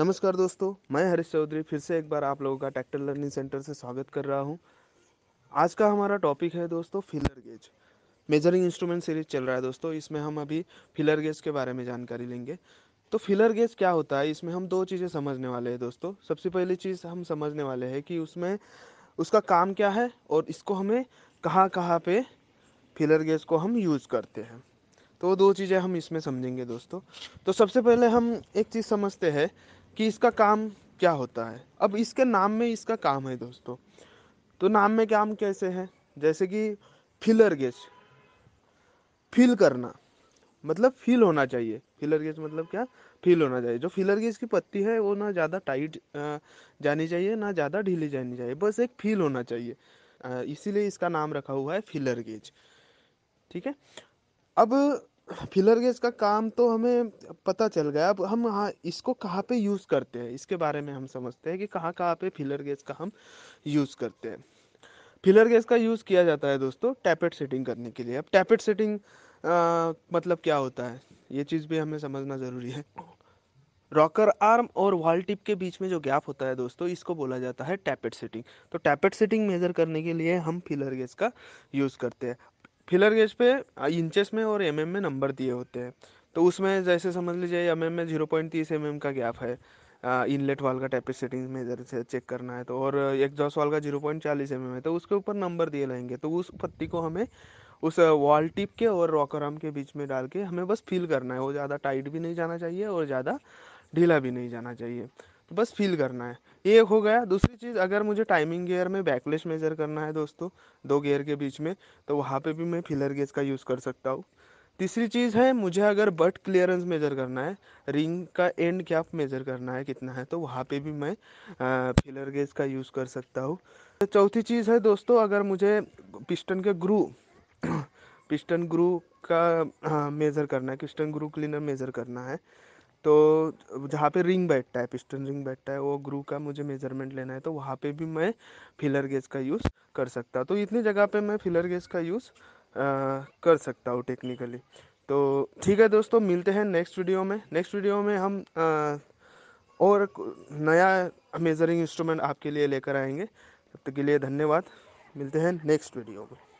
नमस्कार दोस्तों मैं हरीश चौधरी फिर से एक बार आप लोगों का ट्रैक्टर लर्निंग सेंटर से स्वागत कर रहा हूं आज का हमारा टॉपिक है दोस्तों feeler gauge measuring instrument series चल रहा है दोस्तों इसमें हम अभी फिलर गेज के बारे में जानकारी लेंगे तो फिलर गेज क्या होता है इसमें हम दो चीज़ें समझने वाले हैं दोस्तों सबसे पहली चीज़ हम समझने वाले हैं कि उसमें उसका काम क्या है और इसको हमें कहाँ कहाँ पे फिलर गेज को हम यूज़ करते हैं तो दो चीज़ें हम इसमें समझेंगे दोस्तों तो सबसे पहले हम एक चीज़ समझते हैं कि इसका काम क्या होता है अब इसके नाम में इसका काम है दोस्तों तो नाम में काम कैसे है जैसे कि फिलर गेज फिल करना मतलब फील होना चाहिए फिलर गेज मतलब क्या फील होना चाहिए जो फिलर गेज की पत्ती है वो ना ज़्यादा टाइट जानी चाहिए ना ज़्यादा ढीली जानी चाहिए बस एक फील होना चाहिए इसीलिए इसका नाम रखा हुआ है फिलर गेज ठीक है अब फिलर गैस का काम तो हमें पता चल गया अब हम हाँ इसको कहाँ पे यूज़ करते हैं इसके बारे में हम समझते हैं कि कहाँ कहाँ पे फिलर गैस का हम यूज़ करते हैं फिलर गैस का यूज़ किया जाता है दोस्तों टैपेट सेटिंग करने के लिए अब टैपेट सेटिंग मतलब क्या होता है ये चीज़ भी हमें समझना ज़रूरी है रॉकर आर्म और वॉल टिप के बीच में जो गैप होता है दोस्तों इसको बोला जाता है टैपेट सेटिंग तो टैपेट सेटिंग मेज़र करने के लिए हम फिलर गेज का यूज़ करते हैं फिलर गेज पे इंचेस में और एम mm में नंबर दिए होते हैं तो उसमें जैसे समझ लीजिए एम mm एम में जीरो पॉइंट तीस एम mm का गैप है इनलेट वाल का टैपिस सेटिंग्स में इधर से चेक करना है तो और एग्जॉस्ट वाल का जीरो पॉइंट चालीस एम है तो उसके ऊपर नंबर दिए रहेंगे तो उस पत्ती को हमें उस वॉल टिप के और रॉकर आर्म के बीच में डाल के हमें बस फील करना है वो ज़्यादा टाइट भी नहीं जाना चाहिए और ज़्यादा ढीला भी नहीं जाना चाहिए तो बस फील करना है ये हो गया दूसरी चीज़ अगर मुझे टाइमिंग गियर में बैकलेस मेज़र करना है दोस्तों दो गियर के बीच में तो वहाँ पे भी मैं फिलर गेज का यूज़ कर सकता हूँ तीसरी चीज़ है मुझे अगर बट क्लियरेंस मेज़र करना है रिंग का एंड क्या मेज़र करना है कितना है तो वहाँ पे भी मैं फिलर गेज का यूज़ कर सकता हूँ तो चौथी चीज़ है दोस्तों अगर मुझे पिस्टन के ग्रू पिस्टन ग्रू का मेज़र करना है पिस्टन ग्रू क्लीनर मेज़र करना है तो जहाँ पे रिंग बैठता है पिस्टन रिंग बैठता है वो ग्रू का मुझे मेजरमेंट लेना है तो वहाँ पे भी मैं फिलर गेज का यूज़ कर सकता हूँ तो इतनी जगह पे मैं फिलर गेज का यूज़ कर सकता हूँ टेक्निकली तो ठीक है दोस्तों मिलते हैं नेक्स्ट वीडियो में नेक्स्ट वीडियो में हम आ, और नया मेजरिंग इंस्ट्रूमेंट आपके लिए लेकर आएंगे तब तक के लिए धन्यवाद मिलते हैं नेक्स्ट वीडियो में